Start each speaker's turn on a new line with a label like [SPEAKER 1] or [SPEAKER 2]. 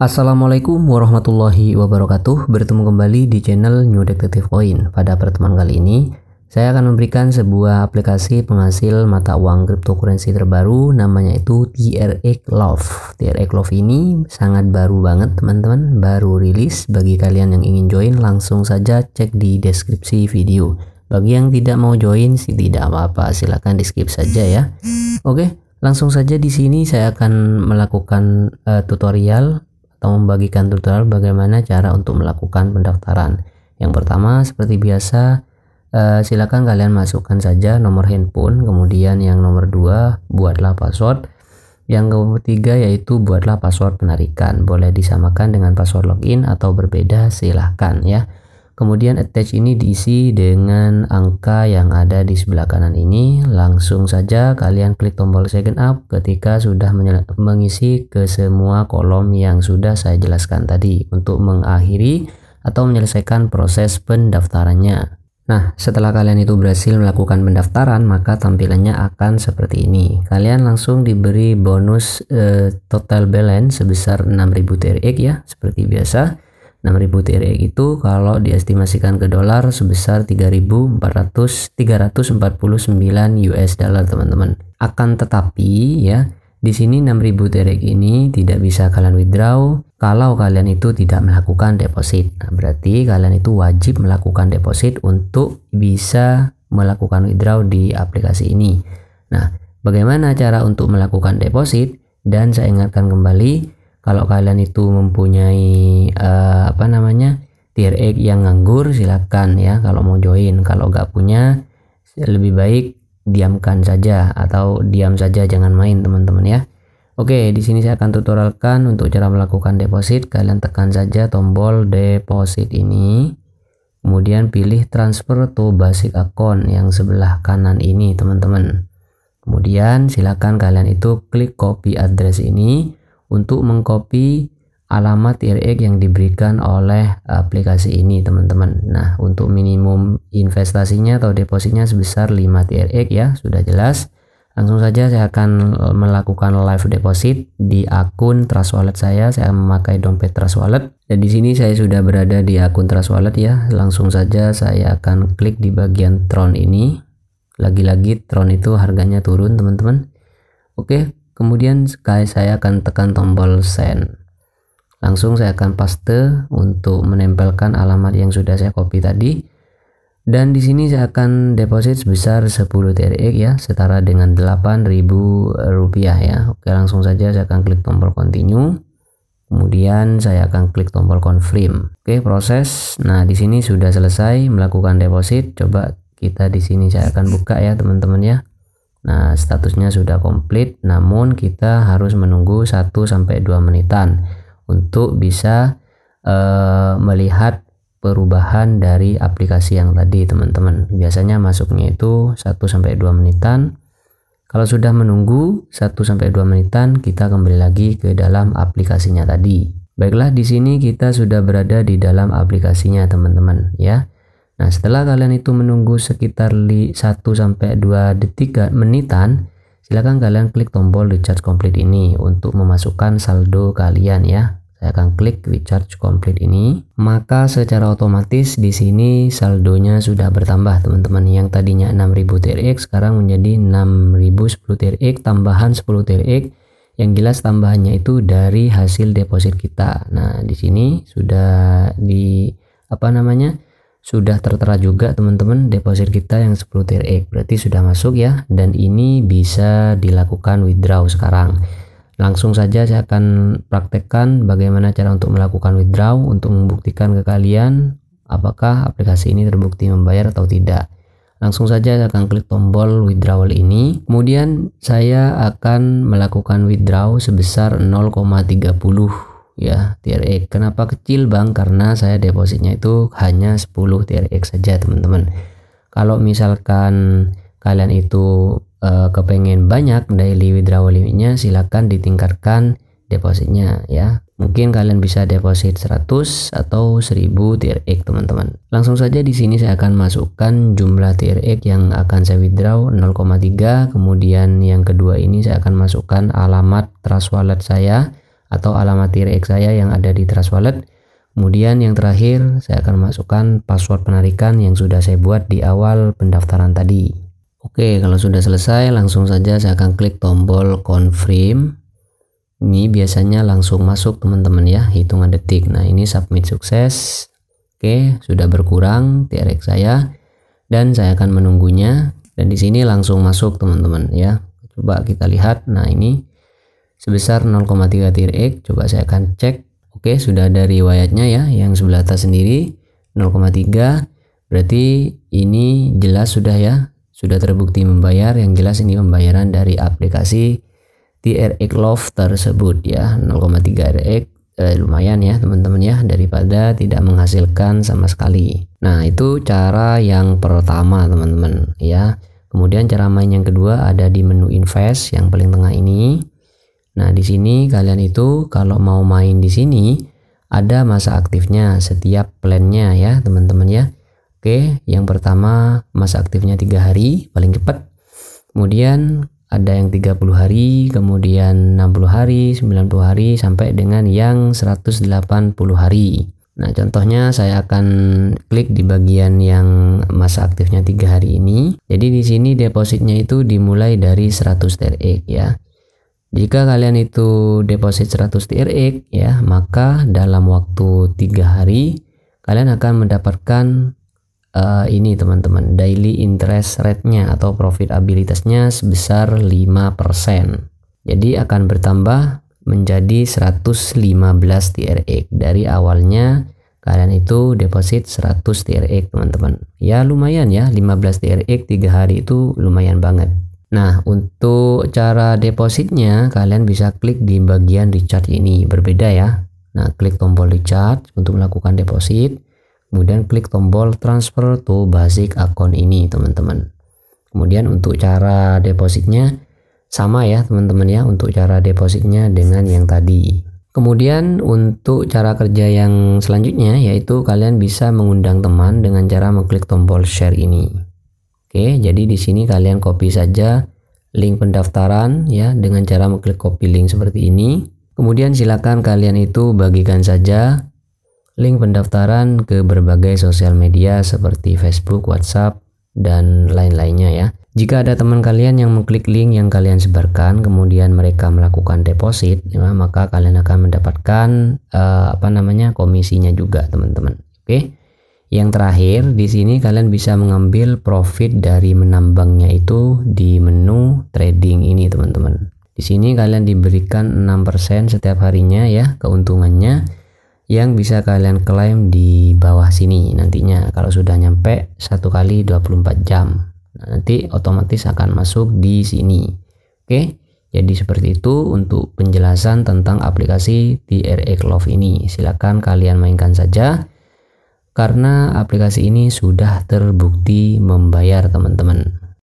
[SPEAKER 1] Assalamualaikum warahmatullahi wabarakatuh Bertemu kembali di channel New Detective Coin Pada pertemuan kali ini Saya akan memberikan sebuah aplikasi penghasil mata uang cryptocurrency terbaru Namanya itu TRX Love TRX Love ini sangat baru banget teman-teman Baru rilis Bagi kalian yang ingin join langsung saja cek di deskripsi video Bagi yang tidak mau join sih tidak apa-apa Silahkan di skip saja ya Oke Langsung saja di sini saya akan melakukan uh, tutorial atau membagikan tutorial bagaimana cara untuk melakukan pendaftaran. Yang pertama, seperti biasa, eh, silakan kalian masukkan saja nomor handphone, kemudian yang nomor dua, buatlah password. Yang ketiga yaitu buatlah password penarikan. Boleh disamakan dengan password login atau berbeda silahkan ya. Kemudian attach ini diisi dengan angka yang ada di sebelah kanan ini. Langsung saja kalian klik tombol second up ketika sudah mengisi ke semua kolom yang sudah saya jelaskan tadi untuk mengakhiri atau menyelesaikan proses pendaftarannya. Nah, setelah kalian itu berhasil melakukan pendaftaran, maka tampilannya akan seperti ini. Kalian langsung diberi bonus eh, total balance sebesar 6000 TRX ya, seperti biasa. 6.000 TRX itu kalau diestimasikan ke dolar sebesar 3.400 349 US dollar teman-teman. Akan tetapi ya di sini 6.000 TRX ini tidak bisa kalian withdraw kalau kalian itu tidak melakukan deposit. Nah, berarti kalian itu wajib melakukan deposit untuk bisa melakukan withdraw di aplikasi ini. Nah, bagaimana cara untuk melakukan deposit? Dan saya ingatkan kembali, kalau kalian itu mempunyai uh, apa namanya tier X yang nganggur silakan ya kalau mau join kalau nggak punya lebih baik diamkan saja atau diam saja jangan main teman-teman ya Oke di sini saya akan tutorialkan untuk cara melakukan deposit kalian tekan saja tombol deposit ini kemudian pilih transfer to basic account yang sebelah kanan ini teman-teman kemudian silakan kalian itu klik copy address ini untuk mengcopy alamat IRX e yang diberikan oleh aplikasi ini teman-teman nah untuk minimum investasinya atau depositnya sebesar 5 TRX e ya sudah jelas langsung saja saya akan eh, melakukan live deposit di akun Trust Wallet saya saya memakai dompet Trust Wallet dan di sini saya sudah berada di akun Trust Wallet ya langsung saja saya akan klik di bagian Tron ini lagi-lagi Tron itu harganya turun teman-teman Oke Kemudian sekali saya akan tekan tombol send. Langsung saya akan paste untuk menempelkan alamat yang sudah saya copy tadi. Dan di sini saya akan deposit sebesar 10 TRX ya, setara dengan 8.000 rupiah ya. Oke, langsung saja saya akan klik tombol continue. Kemudian saya akan klik tombol confirm. Oke, proses. Nah, di sini sudah selesai melakukan deposit. Coba kita di sini saya akan buka ya, teman-teman ya. Nah, statusnya sudah komplit, namun kita harus menunggu 1 sampai 2 menitan untuk bisa e, melihat perubahan dari aplikasi yang tadi, teman-teman. Biasanya masuknya itu 1 sampai 2 menitan. Kalau sudah menunggu 1 sampai 2 menitan, kita kembali lagi ke dalam aplikasinya tadi. Baiklah, di sini kita sudah berada di dalam aplikasinya, teman-teman, ya. Nah, setelah kalian itu menunggu sekitar 1 sampai 2 detik eh, menitan, silakan kalian klik tombol recharge complete ini untuk memasukkan saldo kalian ya. Saya akan klik recharge complete ini, maka secara otomatis di sini saldonya sudah bertambah teman-teman. Yang tadinya 6000 TRX sekarang menjadi 6010 TRX tambahan 10 TRX. Yang jelas tambahannya itu dari hasil deposit kita. Nah, di sini sudah di apa namanya? sudah tertera juga teman-teman deposit kita yang 10 tier berarti sudah masuk ya dan ini bisa dilakukan withdraw sekarang langsung saja saya akan praktekkan bagaimana cara untuk melakukan withdraw untuk membuktikan ke kalian apakah aplikasi ini terbukti membayar atau tidak langsung saja saya akan klik tombol withdrawal ini kemudian saya akan melakukan withdraw sebesar 0,30 ya TRX. Kenapa kecil Bang? Karena saya depositnya itu hanya 10 TRX saja, teman-teman. Kalau misalkan kalian itu e, kepengen banyak daily withdraw limitnya, silahkan ditingkatkan depositnya ya. Mungkin kalian bisa deposit 100 atau 1000 TRX, teman-teman. Langsung saja di sini saya akan masukkan jumlah TRX yang akan saya withdraw 0,3, kemudian yang kedua ini saya akan masukkan alamat trust wallet saya atau alamat TRX saya yang ada di Trust Wallet. Kemudian yang terakhir, saya akan masukkan password penarikan yang sudah saya buat di awal pendaftaran tadi. Oke, kalau sudah selesai, langsung saja saya akan klik tombol confirm. Ini biasanya langsung masuk teman-teman ya, hitungan detik. Nah, ini submit sukses. Oke, sudah berkurang TRX saya dan saya akan menunggunya. Dan di sini langsung masuk teman-teman ya. Coba kita lihat. Nah, ini sebesar 0,3 X Coba saya akan cek. Oke, sudah ada riwayatnya ya yang sebelah atas sendiri 0,3. Berarti ini jelas sudah ya, sudah terbukti membayar. Yang jelas ini pembayaran dari aplikasi TRX Love tersebut ya. 0,3 RX eh, lumayan ya teman-teman ya daripada tidak menghasilkan sama sekali. Nah, itu cara yang pertama teman-teman ya. Kemudian cara main yang kedua ada di menu invest yang paling tengah ini. Nah, di sini kalian itu kalau mau main di sini ada masa aktifnya setiap plannya ya, teman-teman ya. Oke, yang pertama masa aktifnya tiga hari paling cepat. Kemudian ada yang 30 hari, kemudian 60 hari, 90 hari sampai dengan yang 180 hari. Nah, contohnya saya akan klik di bagian yang masa aktifnya tiga hari ini. Jadi di sini depositnya itu dimulai dari 100 TRX ya. Jika kalian itu deposit 100 TRX ya, maka dalam waktu tiga hari kalian akan mendapatkan uh, ini teman-teman, daily interest rate-nya atau profitabilitasnya sebesar 5%. Jadi akan bertambah menjadi 115 TRX dari awalnya kalian itu deposit 100 TRX teman-teman ya lumayan ya 15 TRX 3 hari itu lumayan banget Nah, untuk cara depositnya kalian bisa klik di bagian recharge ini, berbeda ya. Nah, klik tombol recharge untuk melakukan deposit, kemudian klik tombol transfer to basic account ini, teman-teman. Kemudian untuk cara depositnya sama ya, teman-teman ya, untuk cara depositnya dengan yang tadi. Kemudian untuk cara kerja yang selanjutnya yaitu kalian bisa mengundang teman dengan cara mengklik tombol share ini. Oke, jadi di sini kalian copy saja link pendaftaran ya dengan cara mengklik copy link seperti ini. Kemudian silakan kalian itu bagikan saja link pendaftaran ke berbagai sosial media seperti Facebook, WhatsApp, dan lain-lainnya ya. Jika ada teman kalian yang mengklik link yang kalian sebarkan, kemudian mereka melakukan deposit, ya, maka kalian akan mendapatkan uh, apa namanya komisinya juga, teman-teman. Oke. Okay? Yang terakhir, di sini kalian bisa mengambil profit dari menambangnya itu di menu trading ini, teman-teman. Di sini kalian diberikan 6% setiap harinya ya keuntungannya yang bisa kalian klaim di bawah sini nantinya kalau sudah nyampe satu kali 24 jam. Nah, nanti otomatis akan masuk di sini. Oke. Jadi seperti itu untuk penjelasan tentang aplikasi TRX Love ini. Silakan kalian mainkan saja karena aplikasi ini sudah terbukti membayar teman-teman.